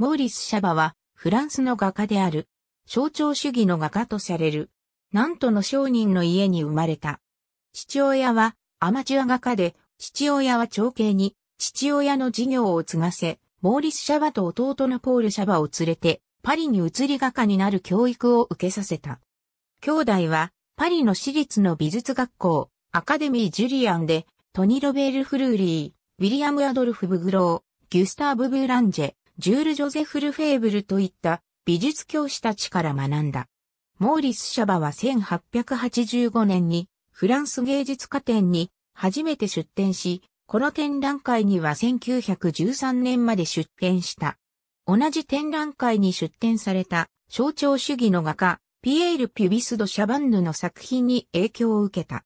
モーリス・シャバは、フランスの画家である、象徴主義の画家とされる、なんとの商人の家に生まれた。父親は、アマチュア画家で、父親は長兄に、父親の事業を継がせ、モーリス・シャバと弟のポール・シャバを連れて、パリに移り画家になる教育を受けさせた。兄弟は、パリの私立の美術学校、アカデミー・ジュリアンで、トニ・ロベール・フルーリー、ウィリアム・アドルフ・ブグロー、ギュスターブ・ブーランジェ、ジュール・ジョゼフル・フェーブルといった美術教師たちから学んだ。モーリス・シャバは1885年にフランス芸術家展に初めて出展し、この展覧会には1913年まで出展した。同じ展覧会に出展された象徴主義の画家、ピエール・ピュビスド・シャバンヌの作品に影響を受けた。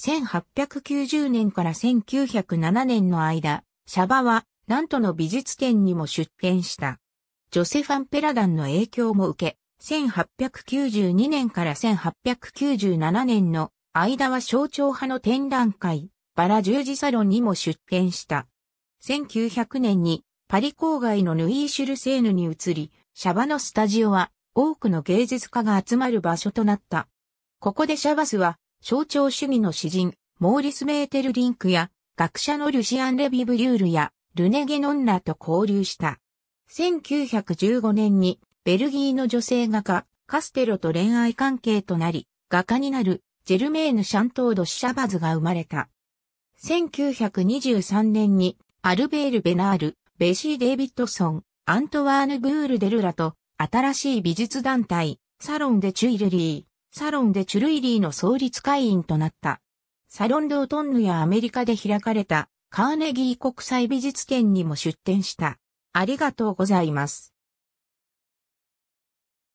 1890年から1907年の間、シャバはなんとの美術展にも出展した。ジョセファン・ペラダンの影響も受け、1892年から1897年の間は象徴派の展覧会、バラ十字サロンにも出展した。1900年にパリ郊外のヌイーシュルセーヌに移り、シャバのスタジオは多くの芸術家が集まる場所となった。ここでシャバスは象徴主義の詩人、モーリス・メーテルリンクや学者のルシアン・レビブリュールやルネゲノンラと交流した。1915年にベルギーの女性画家カステロと恋愛関係となり、画家になるジェルメーヌ・シャントード・シャバズが生まれた。1923年にアルベール・ベナール、ベシー・デイビッドソン、アントワーヌ・ブール・デルラと新しい美術団体、サロン・デ・チュイルリー、サロン・デ・チュルイリーの創立会員となった。サロン・ドオトンヌやアメリカで開かれたカーネギー国際美術展にも出展した。ありがとうございます。